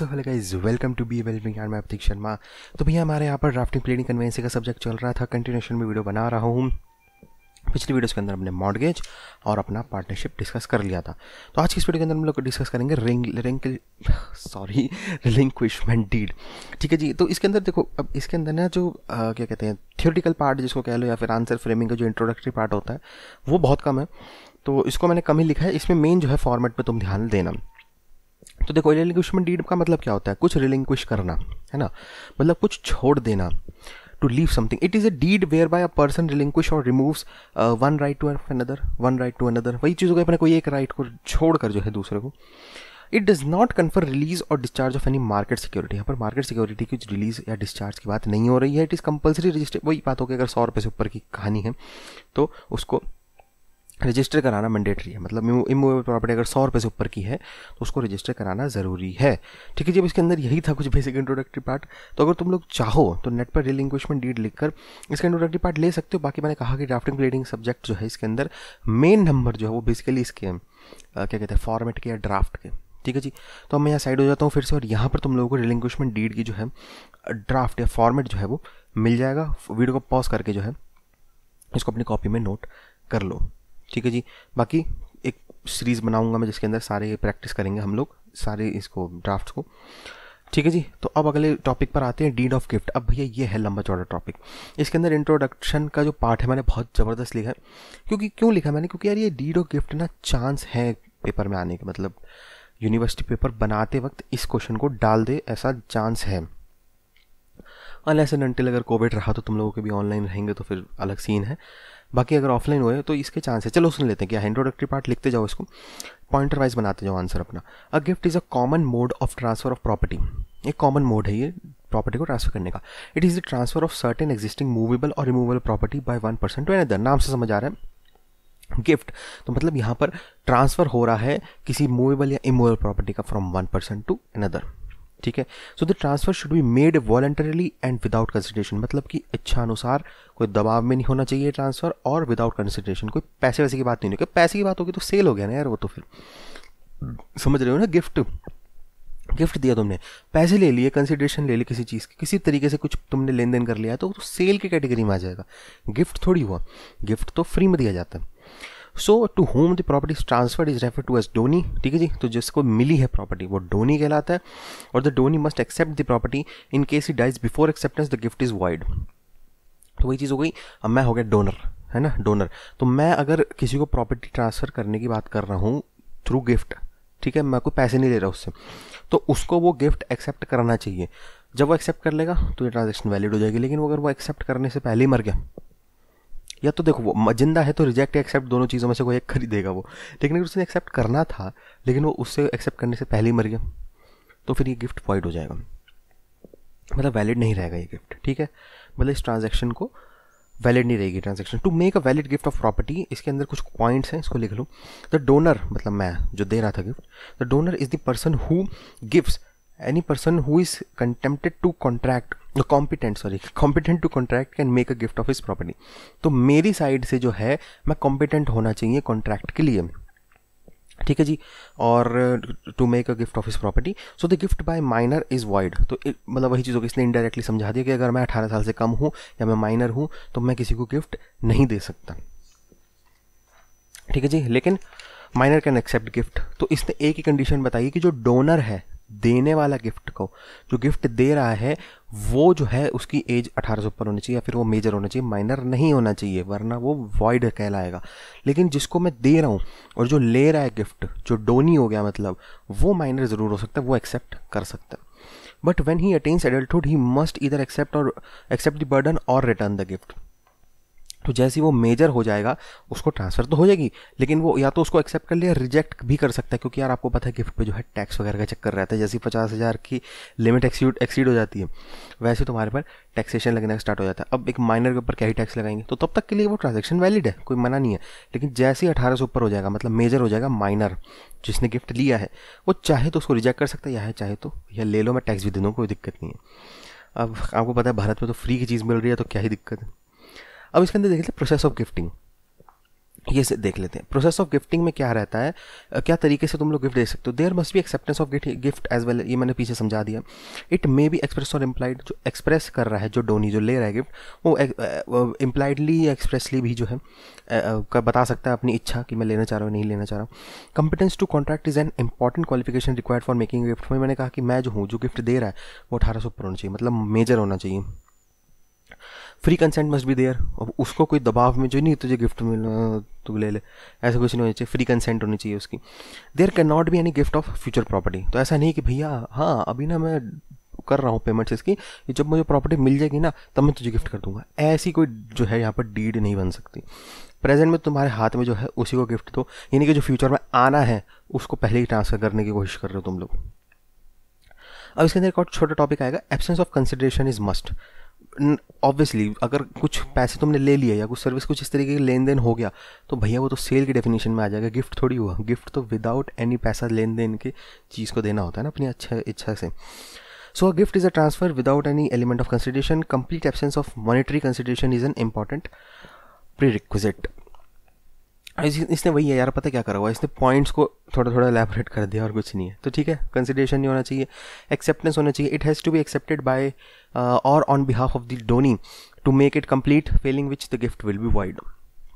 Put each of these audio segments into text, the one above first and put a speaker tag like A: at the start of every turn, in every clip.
A: So hello guys welcome to be wellbeing and मैं अतिक शर्मा तो भैया हमारे यहाँ पर ड्राफ्टिंग प्लेनिंग कन्वेंसी का सब्जेक्ट चल रहा था कंटिन्यूशन में वीडियो बना रहा हूँ पिछली वीडियोस के अंदर हमने मॉडगेज और अपना पार्टनरशिप डिस्कस कर लिया था तो आज की इस वीडियो के अंदर हम लोग डिस्कस करेंगे ring ring sorry relinquishment deed ठीक है जी तो इसके अंदर देखो अब इसके अंदर ना जो आ, क्या कहते हैं थियोटिकल पार्ट जिसको कह लो या फिर आंसर फ्रेमिंग का जो इंट्रोडक्टरी पार्ट होता है वो बहुत कम है तो इसको मैंने कम ही लिखा है इसमें मेन जो है फॉर्मेट पर तुम ध्यान देना तो देखो रिलिंक्विशमेंट डीड का मतलब क्या होता है कुछ रिलिंक्विश करना है ना मतलब कुछ छोड़ देना to leave something it is a deed whereby a person relinquish और removes one right to another one right to another वही चीज़ हो अपने कोई एक राइट को छोड़ कर जो है दूसरे को it does not confer release और discharge of any market security यहाँ पर मार्केट सिक्योरिटी की रिलीज या डिस्चार्ज की बात नहीं हो रही है इट इज़ कंपलसरी रजिस्टर वही बात हो गई अगर सौ रुपये से ऊपर की कहानी है तो उसको रजिस्टर कराना मैंडेटरी है मतलब इमूवेबल प्रॉपर्टी अगर सौ रुपये से ऊपर की है तो उसको रजिस्टर कराना ज़रूरी है ठीक है जब इसके अंदर यही था कुछ बेसिक इंट्रोडक्टरी पार्ट तो अगर तुम लोग चाहो तो नेट पर रिलिंक्विशमेंट डीड लिखकर इसका इंट्रोडक्टरी पार्ट ले सकते हो बाकी मैंने कहा कि ड्राफ्टिंग प्लेडिंग सब्जेक्ट जो है इसके अंदर मेन नंबर जो है वो बेसिकली इसके क्या कहते हैं फॉर्मेट के या ड्राफ्ट के ठीक है जी तो मैं यहाँ साइड हो जाता हूँ फिर से और यहाँ पर तुम लोगों को रिलिंक्विशमेंट डीड की जो है ड्राफ्ट या फॉर्मेट जो है वो मिल जाएगा वीडियो को पॉज करके जो है इसको अपनी कॉपी में नोट कर लो ठीक है जी बाकी एक सीरीज़ बनाऊंगा मैं जिसके अंदर सारे प्रैक्टिस करेंगे हम लोग सारे इसको ड्राफ्ट को ठीक है जी तो अब अगले टॉपिक पर आते हैं डीड ऑफ गिफ्ट अब भैया ये है लंबा चौड़ा टॉपिक इसके अंदर इंट्रोडक्शन का जो पार्ट है मैंने बहुत ज़बरदस्त लिखा है क्योंकि क्यों लिखा मैंने क्योंकि यार ये डीड ऑफ गिफ्ट ना चांस है पेपर में आने के मतलब यूनिवर्सिटी पेपर बनाते वक्त इस क्वेश्चन को डाल दे ऐसा चांस है अनलेस एंड अनटिल अगर कोविड रहा तो तुम लोगों के भी ऑनलाइन रहेंगे तो फिर अलग सीन है बाकी अगर ऑफलाइन हुए तो इसके चांस है चलो सुन लेते हैं क्या इंट्रोडक्टरी पार्ट लिखते जाओ इसको पॉइंटर वाइज बनाते जाओ आंसर अपना a gift is a common mode of transfer of property एक कॉमन मोड है ये प्रॉपर्टी को ट्रांसफर करने का it is the transfer of certain existing movable और removable property by one person to another नाम से समझ आ रहा है गिफ्ट तो मतलब यहाँ पर ट्रांसफ़र हो रहा है किसी मूवेबल या इमूवेबल प्रॉपर्टी का from one person to another ठीक है so the transfer should be made voluntarily and without consideration मतलब कि इच्छा अनुसार कोई दबाव में नहीं होना चाहिए ट्रांसफर और विदाउट कंसिडरेशन कोई पैसे वैसे की बात नहीं होगी पैसे की बात होगी तो सेल हो गया ना यार वो तो फिर समझ रहे हो ना गिफ्ट गिफ्ट दिया तुमने पैसे ले लिए कंसिडरेशन ले लिए किसी चीज़ की किसी तरीके से कुछ तुमने लेन देन कर लिया तो, तो सेल की कैटेगरी में आ जाएगा गिफ्ट थोड़ी हुआ गिफ्ट तो फ्री में दिया जाता है so to whom the property transferred is refer to as donee ठीक है जी तो जिसको मिली है प्रॉपर्टी वो डोनी कहलाता है और the donee must accept the property in case he dies before acceptance the gift is void तो वही चीज़ हो गई अब मैं हो गया डोनर है ना डोनर तो मैं अगर किसी को प्रॉपर्टी ट्रांसफ़र करने की बात कर रहा हूँ थ्रू गिफ्ट ठीक है मैं कोई पैसे नहीं ले रहा उससे तो उसको वो गिफ्ट एक्सेप्ट करना चाहिए जब वो एक्सेप्ट कर लेगा तो ये ट्रांजेक्शन वैलिड हो जाएगी लेकिन वो अगर वो एक्सेप्ट करने से पहले ही मर गया या तो देखो वो जिंदा है तो रिजेक्ट या एक्सेप्ट दोनों चीज़ों में से कोई एक खरीदेगा वो लेकिन अगर उसने एक्सेप्ट करना था लेकिन वो उससे एक्सेप्ट करने से पहले ही मर गया तो फिर ये गिफ्ट वाइड हो जाएगा मतलब वैलिड नहीं रहेगा ये गिफ्ट ठीक है मतलब इस ट्रांजेक्शन को वैलिड नहीं रहेगी transaction to make a valid gift of property इसके अंदर कुछ पॉइंट्स हैं इसको लिख लो द डोनर मतलब मैं जो दे रहा था gift the donor is the person who gift any person who is contempted to contract competent sorry competent to contract can make a gift of his property तो मेरी साइड से जो है मैं कॉम्पिटेंट होना चाहिए कॉन्ट्रैक्ट के लिए ठीक है जी और to make a gift of his property so the gift by minor is void तो मतलब वही चीजों को इसने इनडायरेक्टली समझा दिया कि अगर मैं अठारह साल से कम हूँ या मैं माइनर हूँ तो मैं किसी को गिफ्ट नहीं दे सकता ठीक है जी लेकिन माइनर कैन एक्सेप्ट गिफ्ट तो इसने एक ही कंडीशन बताई कि जो डोनर है देने वाला गिफ्ट को जो गिफ्ट दे रहा है वो जो है उसकी एज अठारह से ऊपर होनी चाहिए या फिर वो मेजर होना चाहिए माइनर नहीं होना चाहिए वरना वो वॉइड कहलाएगा लेकिन जिसको मैं दे रहा हूँ और जो ले रहा है गिफ्ट जो डोनी हो गया मतलब वो माइनर ज़रूर हो सकता है वो एक्सेप्ट कर सकता है but when he attains adulthood he must इधर एक्सेप्ट और एक्सेप्ट द बर्डन और रिटर्न द गिफ्ट तो जैसे ही वो मेजर हो जाएगा उसको ट्रांसफ़र तो हो जाएगी लेकिन वो या तो उसको एक्सेप्ट कर लिया रिजेक्ट भी कर सकता है क्योंकि यार आपको पता है गिफ्ट पे जो है टैक्स वगैरह का चक्कर रहता है जैसे पचास हज़ार की लिमिट एक्सीड एक्सीड हो जाती है वैसे तुम्हारे पर टैक्सेशन लगना स्टार्ट हो जाता है अब एक माइनर के ऊपर क्या ही टैक्स लगाएंगे तो तब तक के लिए वो ट्रांजेक्शन वैलिड है कोई मना नहीं है लेकिन जैसे ही अठारह से ऊपर हो जाएगा मतलब मेजर हो जाएगा माइनर जिसने गिफ्ट लिया है वो चाहे तो उसको रिजेक्ट कर सकता है या है चाहे तो या ले लो मैं टैक्स भी दे दूँ कोई दिक्कत नहीं है अब आपको पता है भारत में तो फ्री की चीज़ मिल रही है तो क्या ही दिक्कत है अब इसके अंदर देख लेते हैं प्रोसेस ऑफ गिफ्टिंग ये देख लेते हैं प्रोसेस ऑफ गिफ्टिंग में क्या रहता है क्या तरीके से तुम लोग गिफ्ट दे सकते हो देयर मस्ट भी acceptance of gift as well ये मैंने पीछे समझा दिया इट मे बी एक्सप्रेस और इम्प्लाइड जो एक्सप्रेस कर रहा है जो डोनी जो ले रहा है गिफ्ट वो इम्प्लाइडली या एक्सप्रेसली भी जो है का बता सकता है अपनी इच्छा कि मैं लेना चाह रहा हूँ नहीं लेना चाह रहा हूँ competence to contract is an important qualification required for making gift में मैंने कहा कि मैं जो हूँ जो गिफ्ट दे रहा है वो अठारह सौ पर मतलब होना चाहिए मतलब मेजर होना चाहिए फ्री कंसेंट मस्ट भी देयर अब उसको कोई दबाव में जो नहीं तुझे गिफ्ट मिल तू ले ले ऐसा कुछ नहीं होना चाहिए फ्री कंसेंट होनी चाहिए उसकी there can not be any gift of future property तो ऐसा नहीं कि भैया हाँ अभी ना मैं कर रहा हूँ पेमेंट्स इसकी जब मुझे प्रॉपर्टी मिल जाएगी ना तब मैं तुझे गिफ्ट कर दूंगा ऐसी कोई जो है यहाँ पर डीड नहीं बन सकती प्रेजेंट में तुम्हारे हाथ में जो है उसी को गिफ्ट दो यानी कि जो फ्यूचर में आना है उसको पहले ही ट्रांसफर करने की कोशिश कर रहे हो तुम लोग अब इसके अंदर एक और छोटा टॉपिक आएगा absence of consideration is must obviously अगर कुछ पैसे तुमने ले लिया या कुछ सर्विस कुछ इस तरीके के लेन देन हो गया तो भैया वो तो सेल के डेफिनेशन में आ जाएगा गिफ्ट थोड़ी हुआ गिफ्ट तो विदाउट एनी पैसा लेन देन के चीज़ को देना होता है ना अपनी अच्छा इच्छा से so a gift is a transfer without any element of consideration complete absence of monetary consideration is an important prerequisite इसने वही है यार पता क्या करा हुआ इसने पॉइंट्स को थोड़ा थोड़ा एलेबरेट कर दिया और कुछ नहीं है तो ठीक है कंसिडरेशन नहीं होना चाहिए एक्सेप्टेंस होना चाहिए it has to be accepted by और on behalf of the donee to make it complete failing which the gift will be void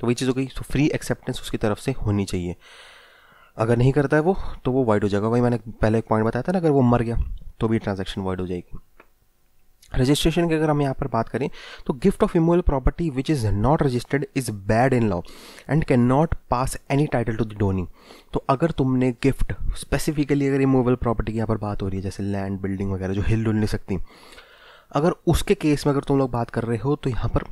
A: तो वही चीज़ हो गई फ्री एक्सेप्टेंस उसकी तरफ से होनी चाहिए अगर नहीं करता है वो तो वो वाइड हो जाएगा वही मैंने पहले एक पॉइंट बताया था ना अगर वो मर गया तो भी ट्रांजेक्शन वाइड हो जाएगी रजिस्ट्रेशन की अगर हम यहाँ पर बात करें तो gift of immovable property which is not registered is bad in law and can not pass any title to the donee तो अगर तुमने गिफ्ट स्पेसिफिकली अगर इमोबल प्रॉपर्टी की यहाँ पर बात हो रही है जैसे लैंड बिल्डिंग वगैरह जो हिल डुल नहीं सकती अगर उसके केस में अगर तुम लोग बात कर रहे हो तो यहाँ पर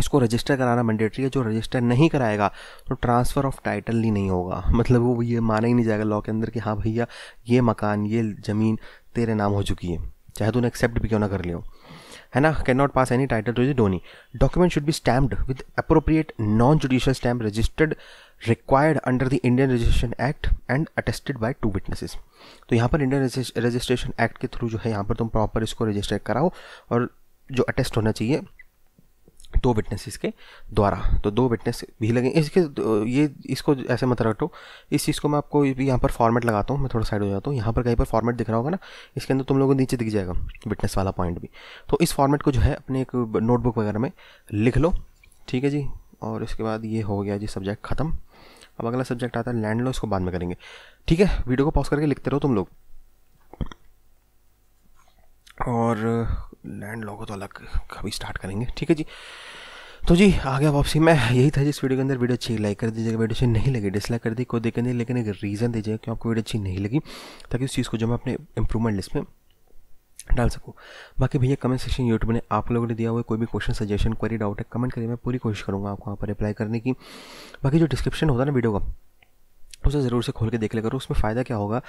A: इसको रजिस्टर कराना मैंडेटरी है जो रजिस्टर नहीं कराएगा तो ट्रांसफ़र ऑफ टाइटल ही नहीं होगा मतलब वो ये माना ही नहीं जाएगा लॉ के अंदर कि हाँ भैया ये मकान ये ज़मीन तेरे नाम हो चुकी है चाहे तूने एक्सेप्ट भी क्यों ना कर लियो है ना can not pass any title to is donee document should be stamped with appropriate non judicial stamp registered required under the Indian registration act and attested by two witnesses तो यहाँ पर इंडियन रजिस्ट्रेशन एक्ट के through जो है यहाँ पर तुम proper इसको रजिस्टर कराओ और जो अटेस्ट होना चाहिए दो विटनेसेस के द्वारा तो दो विटनेस भी लगेंगे इसके ये इसको ऐसे मत रटो इस चीज़ को मैं आपको यहाँ पर फॉर्मेट लगाता हूँ मैं थोड़ा साइड हो जाता हूँ यहाँ पर कहीं पर फॉर्मेट दिख रहा होगा ना इसके अंदर तुम लोगों को नीचे दिख जाएगा विटनेस वाला पॉइंट भी तो इस फॉर्मेट को जो है अपने एक नोटबुक वगैरह में लिख लो ठीक है जी और इसके बाद ये हो गया जी सब्जेक्ट ख़त्म अब अगला सब्जेक्ट आता है लैंड लो इसको बाद में करेंगे ठीक है वीडियो को पॉज करके लिखते रहो तुम लोग और लैंड लॉक तो अलग कभी स्टार्ट करेंगे ठीक है जी तो जी आ गया वापसी मैं यही था जिस वीडियो के अंदर वीडियो अच्छी लाइक कर दीजिएगा वीडियो अच्छी नहीं लगी डिसलाइक कर दी कोई देखें नहीं लेकिन एक रीज़न दीजिएगा कि आपको वीडियो अच्छी नहीं लगी ताकि उस चीज़ को जो मैं अपने इंप्रूवमेंट लिस्ट में डाल सकूँ बाकी भैया कमेंट सेक्शन यूट्यूब ने आप लोगों ने दिया हुआ कोई भी क्वेश्चन सजेशन क्वेरी डाउट है कमेंट करिए मैं पूरी कोशिश करूँगा आपको वहाँ पर रिप्लाई करने की बाकी जो डिस्क्रिप्शन होता है ना वीडियो का उसे ज़रूर से खोल के देख ले करो उसमें फ़ायदा क्या होगा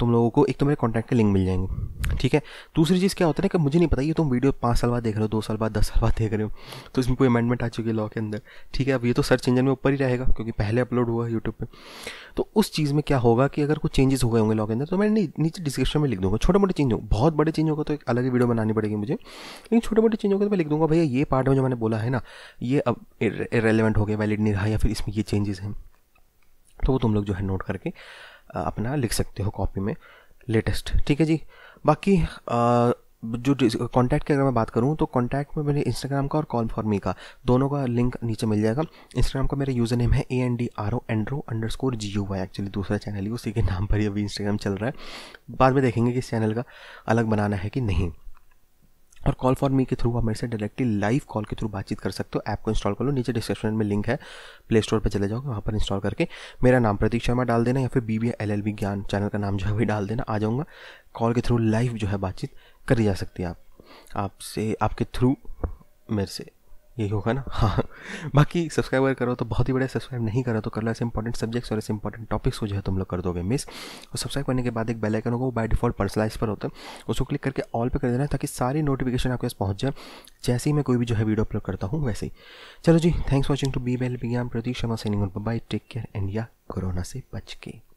A: तुम लोगों को एक तो मेरे कॉन्टैक्ट के लिंक मिल जाएंगे ठीक है दूसरी चीज़ क्या होता है ना कि मुझे नहीं पता ये तुम वीडियो पाँच साल बाद देख रहे हो दो साल बाद दस साल बाद देख रहे हो तो इसमें कोई अमेंडमेंट आ चुकी है लॉ के अंदर ठीक है अब ये तो सर्च इंजन में ऊपर ही रहेगा क्योंकि पहले अपलोड हुआ है यूट्यूब पर तो उस चीज़ में क्या होगा कि अगर कुछ चेंजेस हो गए होंगे लॉ के अंदर तो मैं नीचे डिस्क्रिप्शन में लिख दूंगा छोटे मोटे चेंज होंगे बहुत बड़े चेंज होगा तो एक अलग ही वीडियो बनानी पड़ेगी मुझे लेकिन छोटे मोटे चेंज होगा तो मैं लिख दूंगा भैया ये पार्ट में जो मैंने बोला है ना ये अब इरेलीवेंट हो गया वैलिड नहीं रहा या फिर इसमें ये चेंजेस हैं तो वो तुम लोग जो है नोट करके अपना लिख सकते हो कॉपी में लेटेस्ट ठीक है जी बाकी आ, जो कॉन्टैक्ट की अगर मैं बात करूँ तो कॉन्टैक्ट में मेरे इंस्टाग्राम का और कॉल फॉर मी का दोनों का लिंक नीचे मिल जाएगा इंस्टाग्राम का मेरा यूज़र नेम है A N D R O Andro underscore G U Y actually दूसरा चैनल ही उसी के नाम पर ही अभी इंस्टाग्राम चल रहा है बाद में देखेंगे कि इस चैनल का अलग बनाना है कि नहीं और कॉल फॉर मी के थ्रू आप मेरे से डायरेक्टली लाइव कॉल के थ्रू बातचीत कर सकते हो ऐप को इंस्टॉल कर लो नीचे डिस्क्रिप्शन में लिंक है प्ले स्टोर पर चले जाओगे वहाँ पर इंस्टॉल करके मेरा नाम प्रतीक शर्मा डाल देना या फिर B B L L B Gyan channel का नाम जो है वही डाल देना आ जाऊँगा कॉल के थ्रू लाइव जो है बातचीत करी जा सकती है आप आपसे आपके थ्रू मेरे से यही होगा ना हाँ, हाँ। बाकी सब्सक्राइब अगर करो तो बहुत ही बढ़िया सब्सक्राइब नहीं करो तो कर लो ऐसे इंपॉर्टेंट सब्जेक्ट्स और ऐसे इंपॉर्टेंट टॉपिक्स को जो है तुम लोग कर दोगे मिस और सब्सक्राइब करने के बाद एक बेल आइकन होगा वो बाय डिफॉल्ट पर्सनलाइज पर होता है उसको क्लिक करके ऑल पे कर देना ताकि सारी नोटिफिकेशन आपके पास पहुँच जाए जैसे ही मैं कोई भी जो है वीडियो अपलोड करता हूँ वैसे ही चलो जी thanks watching to be well बी I'm Prateek Sharma signing bye take care and या कोरोना से बच के